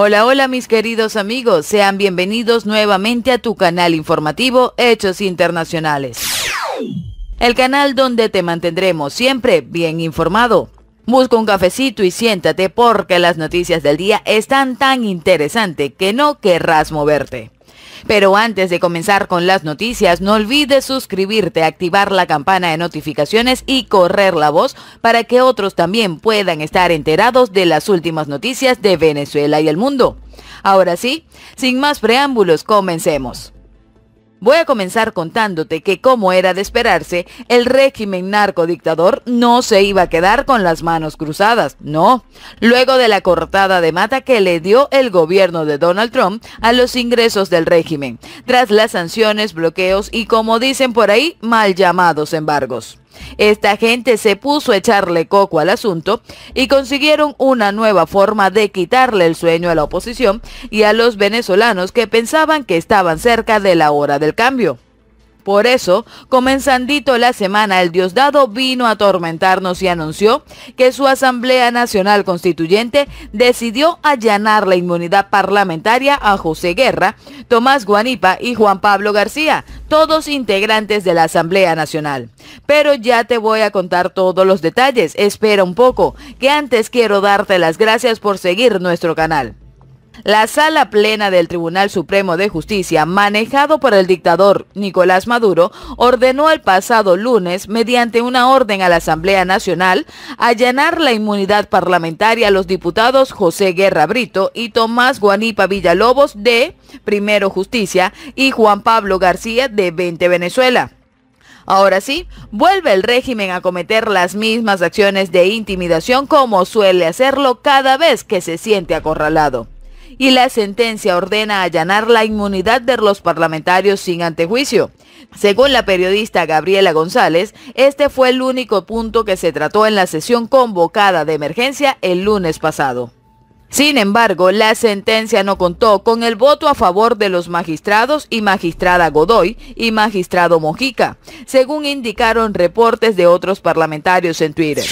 Hola, hola mis queridos amigos, sean bienvenidos nuevamente a tu canal informativo Hechos Internacionales. El canal donde te mantendremos siempre bien informado. Busca un cafecito y siéntate porque las noticias del día están tan interesantes que no querrás moverte. Pero antes de comenzar con las noticias, no olvides suscribirte, activar la campana de notificaciones y correr la voz para que otros también puedan estar enterados de las últimas noticias de Venezuela y el mundo. Ahora sí, sin más preámbulos, comencemos. Voy a comenzar contándote que como era de esperarse, el régimen narcodictador no se iba a quedar con las manos cruzadas, no. Luego de la cortada de mata que le dio el gobierno de Donald Trump a los ingresos del régimen, tras las sanciones, bloqueos y como dicen por ahí, mal llamados embargos. Esta gente se puso a echarle coco al asunto y consiguieron una nueva forma de quitarle el sueño a la oposición y a los venezolanos que pensaban que estaban cerca de la hora del cambio. Por eso, comenzandito la semana, el Diosdado vino a atormentarnos y anunció que su Asamblea Nacional Constituyente decidió allanar la inmunidad parlamentaria a José Guerra, Tomás Guanipa y Juan Pablo García, todos integrantes de la Asamblea Nacional. Pero ya te voy a contar todos los detalles, espera un poco, que antes quiero darte las gracias por seguir nuestro canal. La sala plena del Tribunal Supremo de Justicia, manejado por el dictador Nicolás Maduro, ordenó el pasado lunes, mediante una orden a la Asamblea Nacional, allanar la inmunidad parlamentaria a los diputados José Guerra Brito y Tomás Guanipa Villalobos de Primero Justicia y Juan Pablo García de 20 Venezuela. Ahora sí, vuelve el régimen a cometer las mismas acciones de intimidación como suele hacerlo cada vez que se siente acorralado y la sentencia ordena allanar la inmunidad de los parlamentarios sin antejuicio. Según la periodista Gabriela González, este fue el único punto que se trató en la sesión convocada de emergencia el lunes pasado. Sin embargo, la sentencia no contó con el voto a favor de los magistrados y magistrada Godoy y magistrado Mojica, según indicaron reportes de otros parlamentarios en Twitter.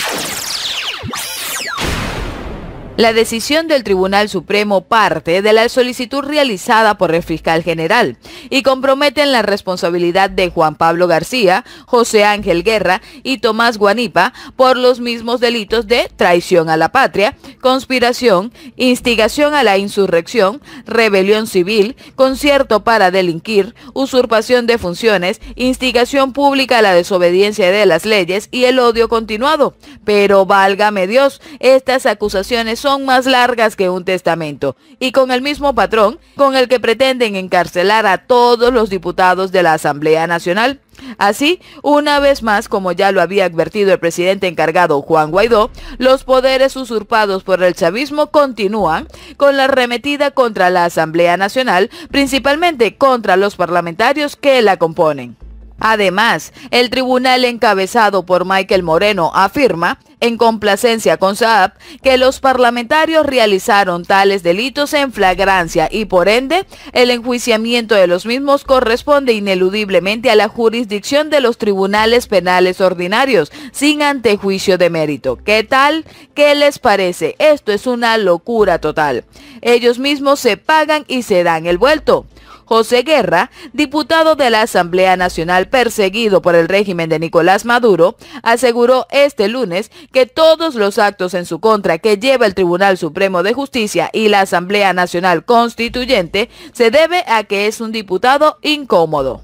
La decisión del Tribunal Supremo parte de la solicitud realizada por el fiscal general y comprometen la responsabilidad de Juan Pablo García, José Ángel Guerra y Tomás Guanipa por los mismos delitos de traición a la patria, conspiración, instigación a la insurrección, rebelión civil, concierto para delinquir, usurpación de funciones, instigación pública a la desobediencia de las leyes y el odio continuado. Pero válgame Dios, estas acusaciones son son más largas que un testamento y con el mismo patrón con el que pretenden encarcelar a todos los diputados de la Asamblea Nacional. Así, una vez más, como ya lo había advertido el presidente encargado Juan Guaidó, los poderes usurpados por el chavismo continúan con la arremetida contra la Asamblea Nacional, principalmente contra los parlamentarios que la componen. Además, el tribunal encabezado por Michael Moreno afirma, en complacencia con Saab, que los parlamentarios realizaron tales delitos en flagrancia y por ende el enjuiciamiento de los mismos corresponde ineludiblemente a la jurisdicción de los tribunales penales ordinarios, sin antejuicio de mérito. ¿Qué tal? ¿Qué les parece? Esto es una locura total. Ellos mismos se pagan y se dan el vuelto. José Guerra, diputado de la Asamblea Nacional perseguido por el régimen de Nicolás Maduro, aseguró este lunes que todos los actos en su contra que lleva el Tribunal Supremo de Justicia y la Asamblea Nacional Constituyente se debe a que es un diputado incómodo.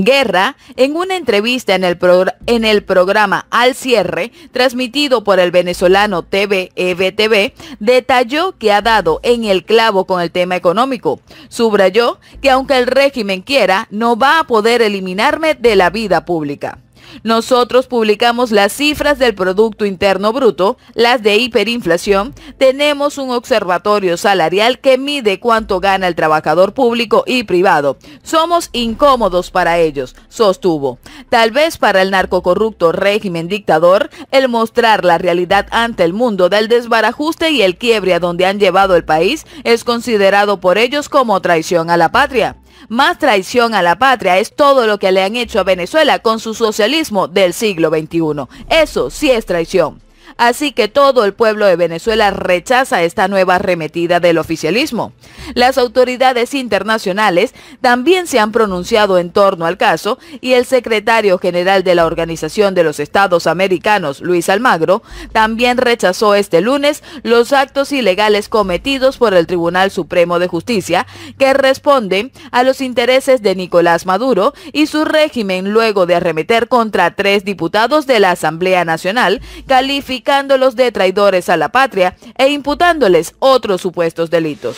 Guerra, en una entrevista en el, programa Al cierre, transmitido por el venezolano TVEBTV, e detalló que ha dado en el clavo con el tema económico. Subrayó que aunque el régimen quiera, no va a poder eliminarme de la vida pública. Nosotros publicamos las cifras del Producto Interno Bruto, las de hiperinflación, tenemos un observatorio salarial que mide cuánto gana el trabajador público y privado. Somos incómodos para ellos, sostuvo. Tal vez para el narcocorrupto régimen dictador, el mostrar la realidad ante el mundo del desbarajuste y el quiebre a donde han llevado el país es considerado por ellos como traición a la patria. Más traición a la patria es todo lo que le han hecho a Venezuela con su socialismo del siglo XXI. Eso sí es traición así que todo el pueblo de Venezuela rechaza esta nueva arremetida del oficialismo. Las autoridades internacionales también se han pronunciado en torno al caso y el secretario general de la Organización de los Estados Americanos, Luis Almagro, también rechazó este lunes los actos ilegales cometidos por el Tribunal Supremo de Justicia que responden a los intereses de Nicolás Maduro y su régimen luego de arremeter contra tres diputados de la Asamblea Nacional, califica calificándolos de traidores a la patria e imputándoles otros supuestos delitos.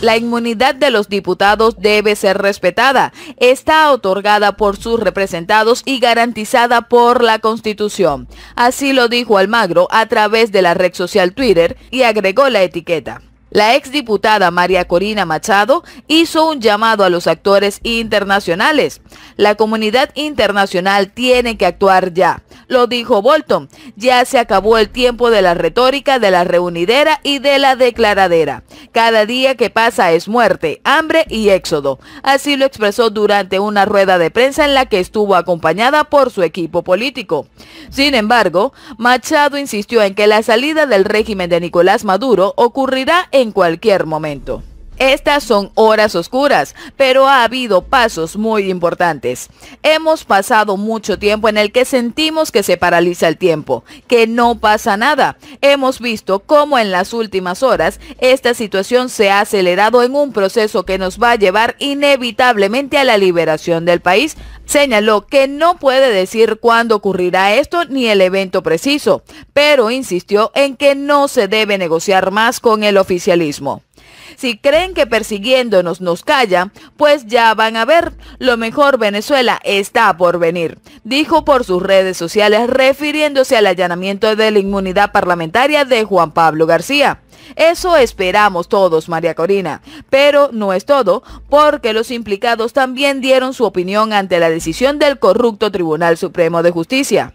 La inmunidad de los diputados debe ser respetada. Está otorgada por sus representados y garantizada por la Constitución. Así lo dijo Almagro a través de la red social Twitter y agregó la etiqueta. La exdiputada María Corina Machado hizo un llamado a los actores internacionales. La comunidad internacional tiene que actuar ya. Lo dijo Bolton. Ya se acabó el tiempo de la retórica, de la reunidera y de la declaradera. Cada día que pasa es muerte, hambre y éxodo. Así lo expresó durante una rueda de prensa en la que estuvo acompañada por su equipo político. Sin embargo, Machado insistió en que la salida del régimen de Nicolás Maduro ocurrirá en en cualquier momento. Estas son horas oscuras, pero ha habido pasos muy importantes. Hemos pasado mucho tiempo en el que sentimos que se paraliza el tiempo, que no pasa nada. Hemos visto cómo en las últimas horas esta situación se ha acelerado en un proceso que nos va a llevar inevitablemente a la liberación del país. Señaló que no puede decir cuándo ocurrirá esto ni el evento preciso, pero insistió en que no se debe negociar más con el oficialismo. Si creen que persiguiéndonos nos calla, pues ya van a ver, lo mejor Venezuela está por venir, dijo por sus redes sociales refiriéndose al allanamiento de la inmunidad parlamentaria de Juan Pablo García. Eso esperamos todos, María Corina. Pero no es todo, porque los implicados también dieron su opinión ante la decisión del corrupto Tribunal Supremo de Justicia.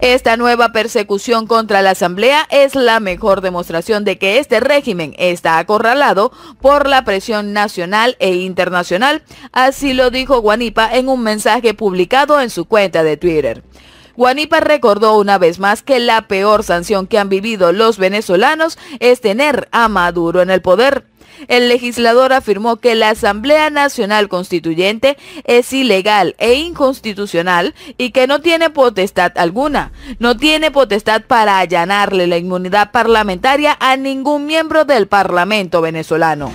Esta nueva persecución contra la Asamblea es la mejor demostración de que este régimen está acorralado por la presión nacional e internacional, así lo dijo Guanipa en un mensaje publicado en su cuenta de Twitter. Guanipa recordó una vez más que la peor sanción que han vivido los venezolanos es tener a Maduro en el poder. El legislador afirmó que la Asamblea Nacional Constituyente es ilegal e inconstitucional y que no tiene potestad alguna. No tiene potestad para allanarle la inmunidad parlamentaria a ningún miembro del Parlamento venezolano.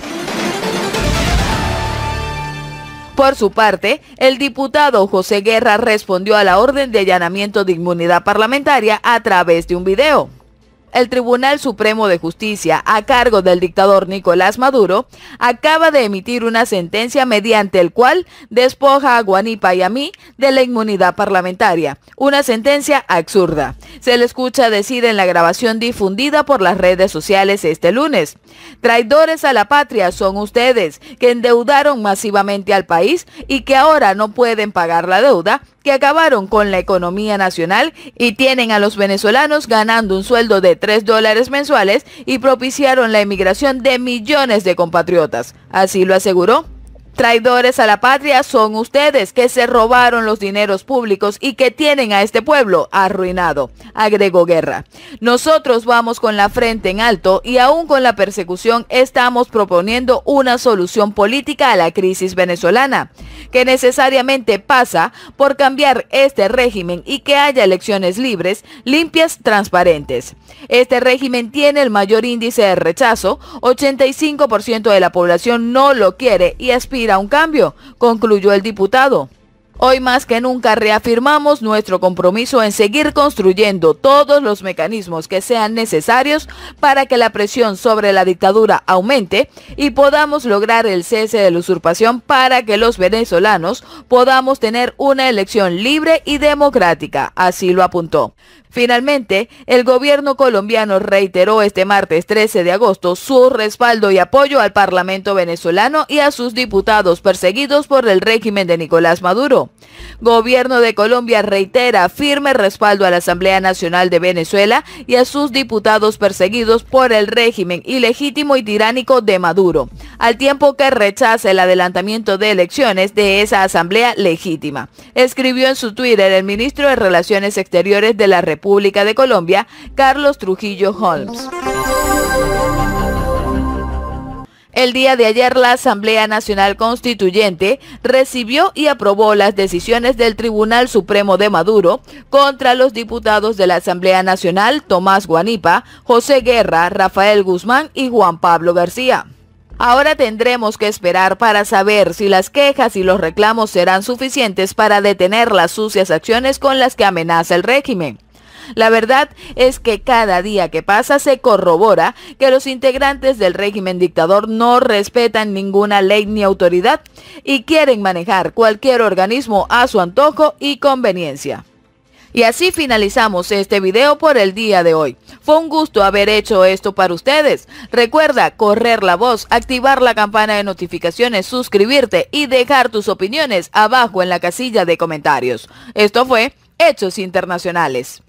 Por su parte, el diputado José Guerra respondió a la orden de allanamiento de inmunidad parlamentaria a través de un video el Tribunal Supremo de Justicia, a cargo del dictador Nicolás Maduro, acaba de emitir una sentencia mediante el cual despoja a Guanipa y a mí de la inmunidad parlamentaria. Una sentencia absurda. Se le escucha decir en la grabación difundida por las redes sociales este lunes. Traidores a la patria son ustedes, que endeudaron masivamente al país y que ahora no pueden pagar la deuda que acabaron con la economía nacional y tienen a los venezolanos ganando un sueldo de 3 dólares mensuales y propiciaron la emigración de millones de compatriotas. Así lo aseguró Traidores a la patria son ustedes que se robaron los dineros públicos y que tienen a este pueblo arruinado, agregó Guerra. Nosotros vamos con la frente en alto y aún con la persecución estamos proponiendo una solución política a la crisis venezolana, que necesariamente pasa por cambiar este régimen y que haya elecciones libres, limpias, transparentes. Este régimen tiene el mayor índice de rechazo, 85% de la población no lo quiere y aspira un cambio, concluyó el diputado. Hoy más que nunca reafirmamos nuestro compromiso en seguir construyendo todos los mecanismos que sean necesarios para que la presión sobre la dictadura aumente y podamos lograr el cese de la usurpación para que los venezolanos podamos tener una elección libre y democrática, así lo apuntó. Finalmente, el gobierno colombiano reiteró este martes 13 de agosto su respaldo y apoyo al Parlamento venezolano y a sus diputados perseguidos por el régimen de Nicolás Maduro. Gobierno de Colombia reitera firme respaldo a la Asamblea Nacional de Venezuela y a sus diputados perseguidos por el régimen ilegítimo y tiránico de Maduro, al tiempo que rechaza el adelantamiento de elecciones de esa Asamblea legítima, escribió en su Twitter el ministro de Relaciones Exteriores de la República de Colombia, Carlos Trujillo Holmes. El día de ayer la Asamblea Nacional Constituyente recibió y aprobó las decisiones del Tribunal Supremo de Maduro contra los diputados de la Asamblea Nacional Tomás Guanipa, José Guerra, Rafael Guzmán y Juan Pablo García. Ahora tendremos que esperar para saber si las quejas y los reclamos serán suficientes para detener las sucias acciones con las que amenaza el régimen. La verdad es que cada día que pasa se corrobora que los integrantes del régimen dictador no respetan ninguna ley ni autoridad y quieren manejar cualquier organismo a su antojo y conveniencia. Y así finalizamos este video por el día de hoy. Fue un gusto haber hecho esto para ustedes. Recuerda correr la voz, activar la campana de notificaciones, suscribirte y dejar tus opiniones abajo en la casilla de comentarios. Esto fue Hechos Internacionales.